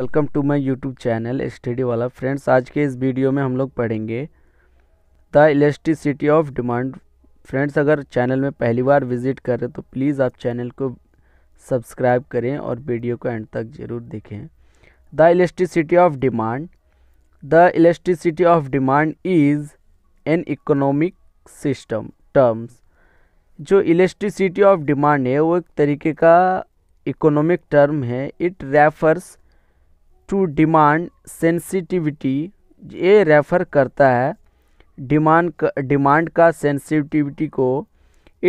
welcome to my YouTube channel study वाला friends आज के इस वीडियो में हम लोग पढ़ेंगे the electricity of demand friends अगर चैनल में पहली बार विजिट करें तो प्लीज़ आप चैनल को सब्सक्राइब करें और वीडियो को एंड तक ज़रूर देखें the electricity of demand the electricity of demand is an economic system terms जो इलेक्ट्रिसिटी ऑफ डिमांड है वो एक तरीके का इकोनॉमिक टर्म है it refers to demand sensitivity ये रेफ़र करता है डिमांड डिमांड का सेंसिटिविटी को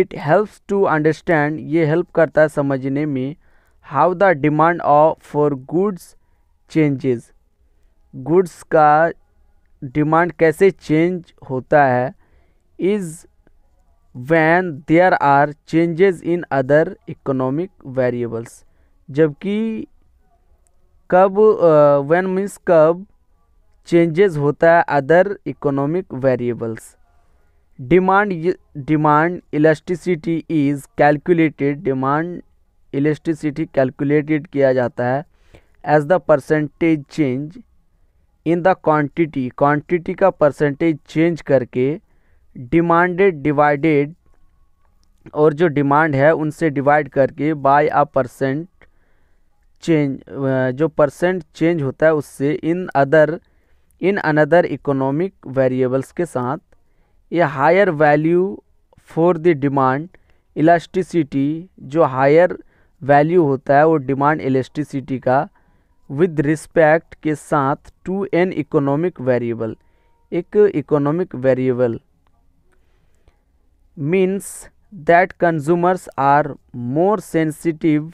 इट हेल्प्स टू अंडरस्टैंड ये हेल्प करता है समझने में how the demand of for goods changes goods का डिमांड कैसे चेंज होता है is when there are changes in other economic variables जबकि कब व्हेन मीन्स कब चेंजेस होता है other economic variables demand demand electricity is calculated demand electricity calculated किया जाता है as the percentage change in the quantity quantity का percentage change करके डिमांडेड डिवाइडेड और जो डिमांड है उनसे डिवाइड करके बाय अ परसेंट चेंज जो परसेंट चेंज होता है उससे in other in another economic variables के साथ ये higher value for the demand elasticity जो हायर वैल्यू होता है वो डिमांड इलास्टिसिटी का विद रिस्पेक्ट के साथ टू एन इकोनॉमिक वेरिएबल एक economic variable means that consumers are more sensitive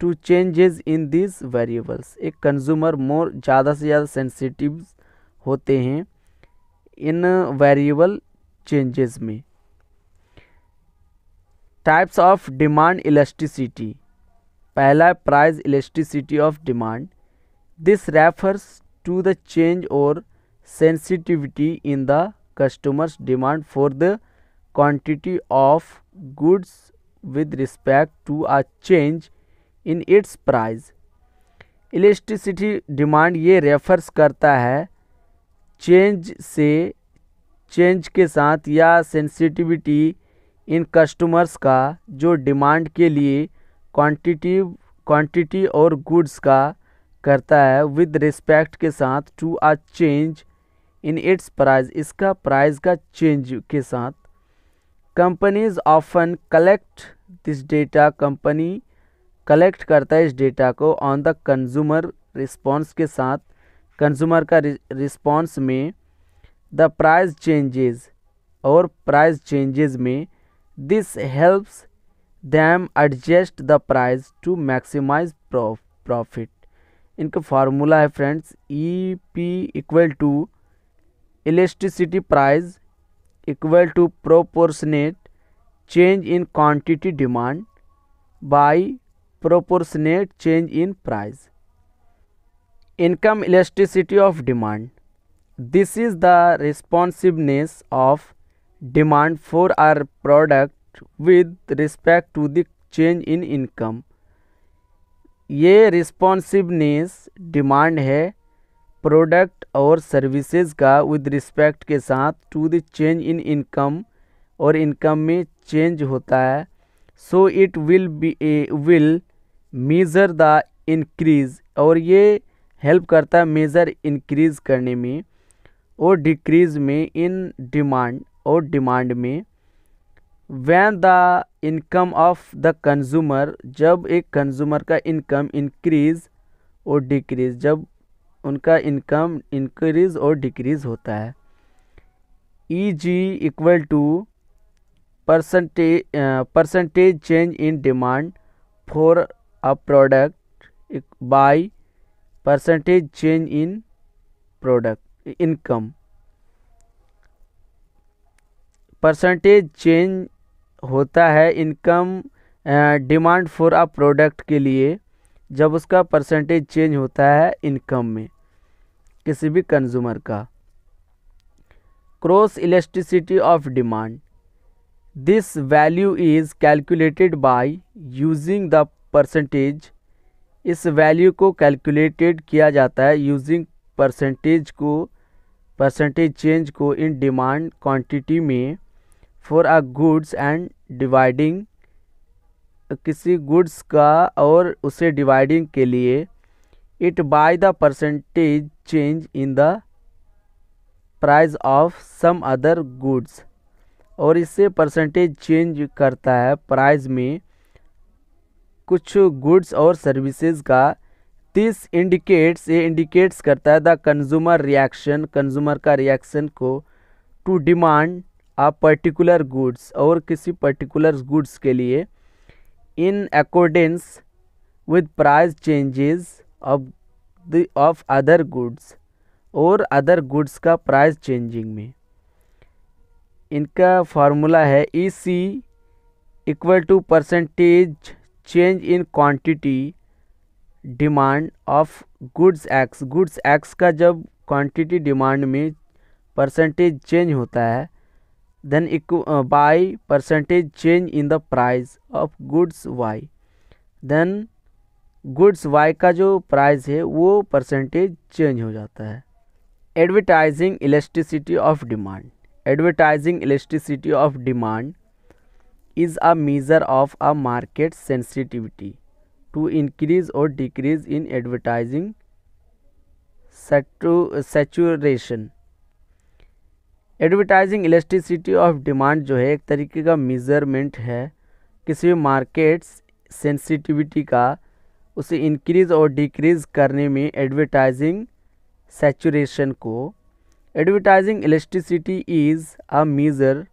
to changes in this variables एक कंज्यूमर मोर ज़्यादा से ज़्यादा सेंसिटिव होते हैं इन वेरिएबल चेंजेस में टाइप्स ऑफ डिमांड इलेक्ट्रिसिटी पहला price elasticity of demand this refers to the change और sensitivity in the customers demand for the quantity of goods with respect to a change in its price electricity demand ये refers करता है change से change के साथ या sensitivity इन customers का जो डिमांड के लिए क्वांटिटिव क्वांटिटी और गुड्स का करता है विद रिस्पेक्ट के साथ to a change in its price इसका प्राइस का चेंज के साथ companies often collect this data company collect है इस डेटा को ऑन द कंज्यूमर रिस्पॉन्स के साथ कंज्यूमर का रिस्पॉन्स में द प्राइस चेंजेस और प्राइस चेंजेस में this helps them adjust the price to maximize profit इनका फार्मूला है friends E P equal to electricity price equal to proportionate change in quantity demand by proportionate change in price income elasticity of demand this is the responsiveness of demand for our product with respect to the change in income ये responsiveness demand है product और services का with respect के साथ to the change in income और income में change होता है so it will be a will measure the increase और ये हेल्प करता है मेज़र इंक्रीज़ करने में और डिक्रीज़ में इन डिमांड और डिमांड में when the income of the consumer जब एक कंज्यूमर का इनकम इंक्रीज़ और डिक्रीज़ जब उनका इनकम इंक्रीज़ और डिक्रीज़ होता है E G equal to percentage percentage change in demand for a product by percentage change in product income percentage change होता है income demand for a product के लिए जब उसका परसेंटेज चेंज होता है इनकम में किसी भी कंज्यूमर का cross electricity of demand this value is calculated by using the percentage इस वैल्यू को कैलकुलेटेड किया जाता है यूजिंग परसेंटेज को परसेंटेज चेंज को इन डिमांड क्वांटिटी में for a goods and dividing किसी गुड्स का और उसे डिवाइडिंग के लिए it by the percentage change in the price of some other goods और इससे परसेंटेज चेंज करता है प्राइस में कुछ गुड्स और सर्विसेज का दिस इंडिकेट्स ये इंडिकेट्स करता है द कंज्यूमर रिएक्शन कंज्यूमर का रिएक्शन को to demand a particular goods और किसी पर्टिकुलर गुड्स के लिए in accordance with price changes of the of other goods और अदर गुड्स का प्राइस चेंजिंग में इनका फार्मूला है E C equal to percentage change in quantity demand of goods X goods X का जब quantity demand में percentage change होता है then by percentage change in the price of goods Y then goods Y का जो price है वो percentage change हो जाता है advertising electricity of demand advertising electricity of demand is a measure of a market sensitivity to increase और decrease in advertising saturation advertising electricity of demand जो है एक तरीके का मेज़रमेंट है किसी भी मार्केट सेंसिटिविटी का उसे इंक्रीज और डिक्रीज करने में एडवर्टाइजिंग सेचुरेशन को advertising electricity is a measure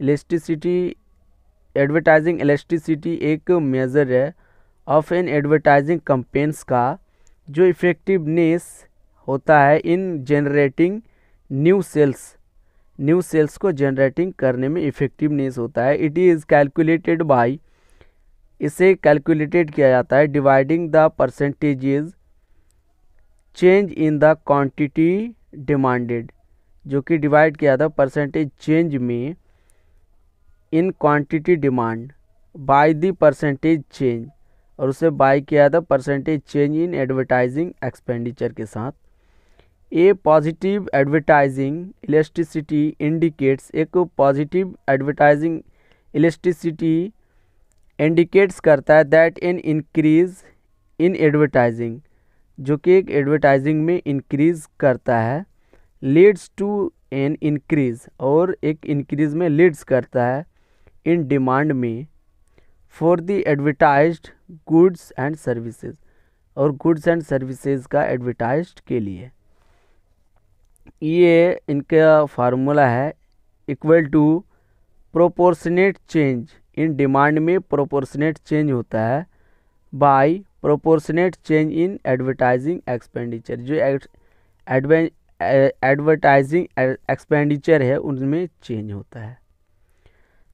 electricity advertising electricity एक मेज़र है ऑफ एन एडवर्टाइजिंग कंपेन्स का जो इफ़ेक्टिवनेस होता है in generating new sales new sales को जनरेटिंग करने में इफ़ेक्टिवनेस होता है इट इज़ कैलकुलेटेड बाय इसे कैलकुलेटेड किया जाता है dividing the percentages change in the quantity demanded जो कि डिवाइड किया था परसेंटेज चेंज में in quantity demand by the percentage change और उसे बाय किया था percentage change in advertising expenditure के साथ a positive advertising electricity indicates एक पॉजिटिव एडवर्टाइजिंग इलेक्ट्रिसिटी इंडिकेट्स करता है that in increase in advertising जो कि एक एडवर्टाइजिंग में इंक्रीज करता है लीड्स टू एन इंक्रीज और एक इंक्रीज में लीड्स करता है इन डिमांड में for the advertise goods and services और गुड्स एंड सर्विसेज का एडवर्टाइज के लिए ये इनका फार्मूला है equal to proportionate change in demand में प्रोपोर्शनेट चेंज होता है by proportionate change in advertising expenditure जो एडवर्टाइजिंग एक्सपेंडिचर है उनमें चेंज होता है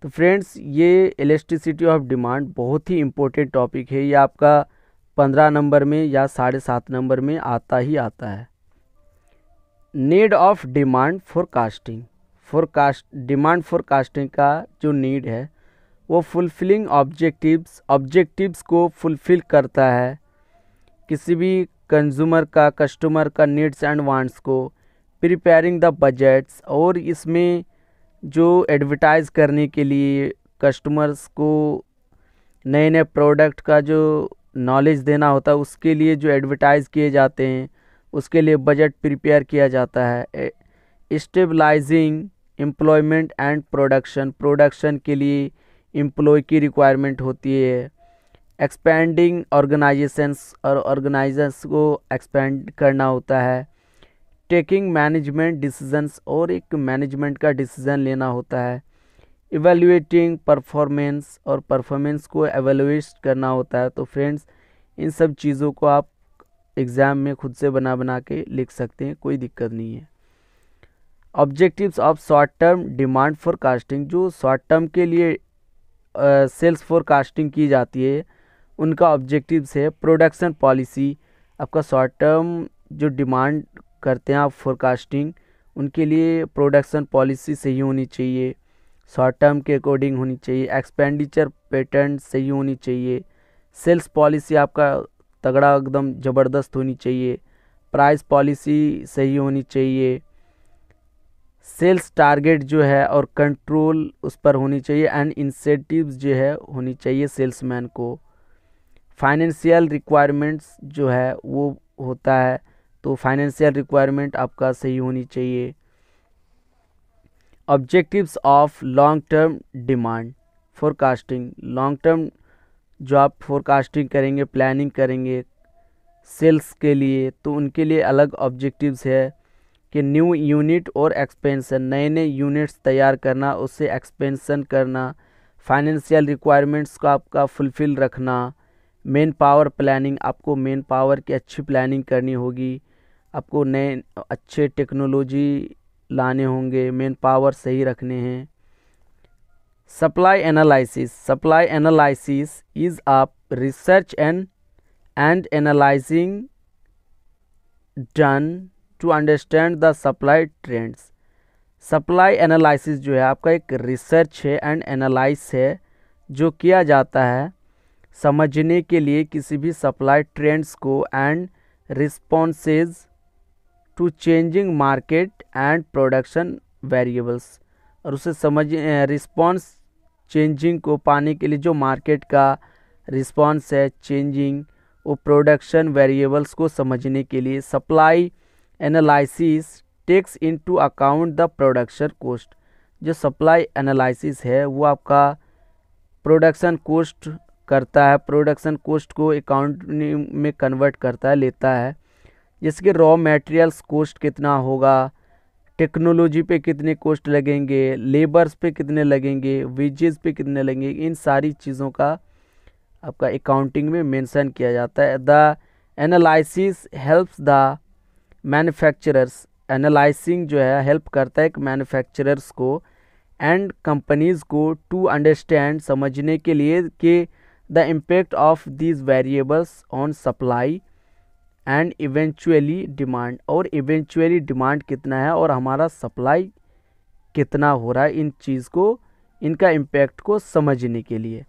तो फ्रेंड्स ये इलेक्ट्रिसिटी ऑफ डिमांड बहुत ही इम्पोर्टेंट टॉपिक है ये आपका पंद्रह नंबर में या साढ़े सात नंबर में आता ही आता है need of demand for casting for cast demand for casting का जो नीड है वो फुलफिलिंग ऑब्जेक्टिव्स ऑब्जेक्टिव्स को फुलफिल करता है किसी भी कंज्यूमर का कस्टमर का नीड्स एंड वांट्स को प्रिपेयरिंग द बजट्स और इसमें जो एडवर्टाइज़ करने के लिए कस्टमर्स को नए नए प्रोडक्ट का जो नॉलेज देना होता है उसके लिए जो एडवर्टाइज़ किए जाते हैं उसके लिए बजट प्रिपेयर किया जाता है stabilizing employment and production production के लिए एम्प्लॉय की रिक्वायरमेंट होती है एक्सपेंडिंग ऑर्गेनाइजेशंस और ऑर्गेनाइजेंस को एक्सपेंड करना होता है टेकिंग मैनेजमेंट डिसीजंस और एक मैनेजमेंट का डिसीजन लेना होता है इवेल्यूएटिंग परफॉर्मेंस और परफॉर्मेंस को एवेलुएट करना होता है तो फ्रेंड्स इन सब चीज़ों को आप एग्ज़ाम में खुद से बना बना के लिख सकते हैं कोई दिक्कत नहीं है objectives of short term demand for casting जो शॉर्ट टर्म के लिए सेल्स फॉर कास्टिंग की जाती है उनका ऑब्जेक्टिव्स है प्रोडक्शन पॉलिसी आपका शॉर्ट टर्म जो डिमांड करते हैं आप फोरकास्टिंग उनके लिए प्रोडक्शन पॉलिसी सही होनी चाहिए शॉर्ट टर्म के अकॉर्डिंग होनी चाहिए एक्सपेंडिचर पैटर्न सही होनी चाहिए सेल्स पॉलिसी आपका तगड़ा एकदम ज़बरदस्त होनी चाहिए प्राइस पॉलिसी सही होनी चाहिए सेल्स टारगेट जो है और कंट्रोल उस पर होनी चाहिए एंड इंसेंटिव जो है होनी चाहिए सेल्समैन को फाइनेंशियल रिक्वायरमेंट्स जो है वो होता है तो फाइनेंशियल रिक्वायरमेंट आपका सही होनी चाहिए objectives of long term demand forecasting long term जो आप फोरकास्टिंग करेंगे प्लानिंग करेंगे सेल्स के लिए तो उनके लिए अलग ऑब्जेक्टिव्स है कि न्यू यूनिट और एक्सपेंशन नए नए यूनिट्स तैयार करना उससे एक्सपेंशन करना फाइनेंशियल रिक्वायरमेंट्स को आपका फुलफ़िल रखना मेन पावर प्लानिंग आपको मेन पावर की अच्छी प्लानिंग करनी होगी आपको नए अच्छे टेक्नोलॉजी लाने होंगे मेन पावर सही रखने हैं supply analysis supply analysis is आप research and and analyzing done to understand the supply trends supply analysis जो है आपका एक रिसर्च है एंड एनालाइस है जो किया जाता है समझने के लिए किसी भी सप्लाई ट्रेंड्स को and responses to changing market and production variables और उसे समझ रिस्पॉन्स चेंजिंग को पाने के लिए जो मार्केट का रिस्पॉन्स है चेंजिंग वो प्रोडक्शन वेरिएबल्स को समझने के लिए supply analysis takes into account the production cost जो सप्लाई एनालिसिस है वो आपका प्रोडक्शन कोस्ट करता है प्रोडक्शन कोस्ट को अकाउंट में कन्वर्ट करता है लेता है जिसके रॉ मटेरियल्स कोस्ट कितना होगा टेक्नोलॉजी पे कितने कोस्ट लगेंगे लेबर्स पे कितने लगेंगे वेजेस पे कितने लगेंगे इन सारी चीज़ों का आपका अकाउंटिंग में मेंशन किया जाता है the analysis helps the manufacturers analysing जो है हेल्प करता है एक मैन्युफैक्चरर्स को एंड कंपनीज़ को टू अंडरस्टैंड समझने के लिए कि the impact of these variables on supply and eventually demand और इवेंचुअली डिमांड कितना है और हमारा सप्लाई कितना हो रहा है इन चीज़ को इनका इम्पैक्ट को समझने के लिए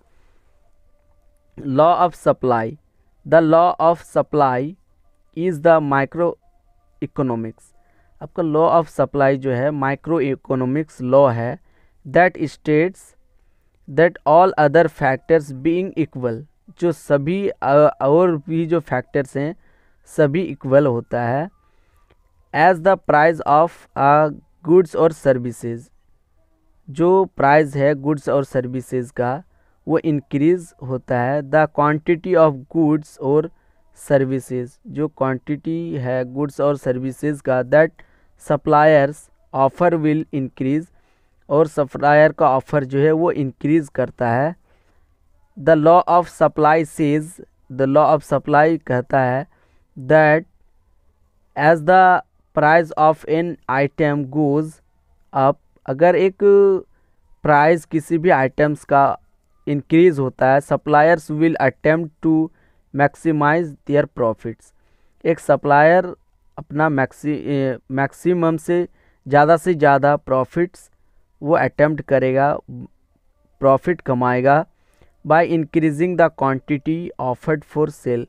law of supply the law of supply is the microeconomics आपका लॉ ऑफ सप्लाई जो है माइक्रो इकोनॉमिक्स लॉ है that states that all other factors being equal जो सभी और भी जो फैक्टर्स हैं सभी इक्वल होता है as the price of goods और सर्विसेज जो प्राइस है गुड्स और सर्विसेज का वो इंक्रीज़ होता है द क्वांटिटी ऑफ गुड्स और सर्विसेज जो क्वांटिटी है गुड्स और सर्विसेज का that suppliers offer will increase और सप्लायर का ऑफ़र जो है वो इंक्रीज़ करता है the law of supply says the law of supply कहता है that as the price of an item goes up अगर एक प्राइज़ किसी भी आइटम्स का इंक्रीज होता है suppliers will attempt to maximize their profits एक सप्लायर अपना मैक्सी मैक्सीम से ज़्यादा से ज़्यादा प्रॉफिट्स वो अटैम्प्ट करेगा प्रॉफिट कमाएगा by increasing the quantity offered for sale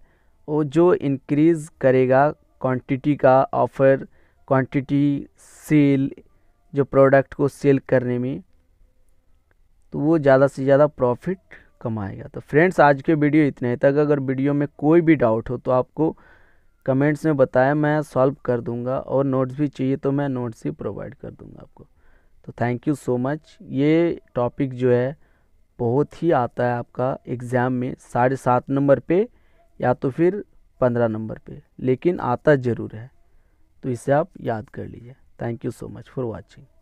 वो जो इनक्रीज़ करेगा क्वांटिटी का ऑफ़र क्वांटिटी सेल जो प्रोडक्ट को सेल करने में तो वो ज़्यादा से ज़्यादा प्रॉफिट कमाएगा तो फ्रेंड्स आज के वीडियो इतने तक अगर वीडियो में कोई भी डाउट हो तो आपको कमेंट्स में बताया मैं सॉल्व कर दूंगा और नोट्स भी चाहिए तो मैं नोट्स ही प्रोवाइड कर दूंगा आपको तो थैंक यू सो मच ये टॉपिक जो है बहुत ही आता है आपका एग्ज़ाम में साढ़े सात नंबर पे या तो फिर पंद्रह नंबर पे लेकिन आता ज़रूर है तो इसे आप याद कर लीजिए thank you so much for watching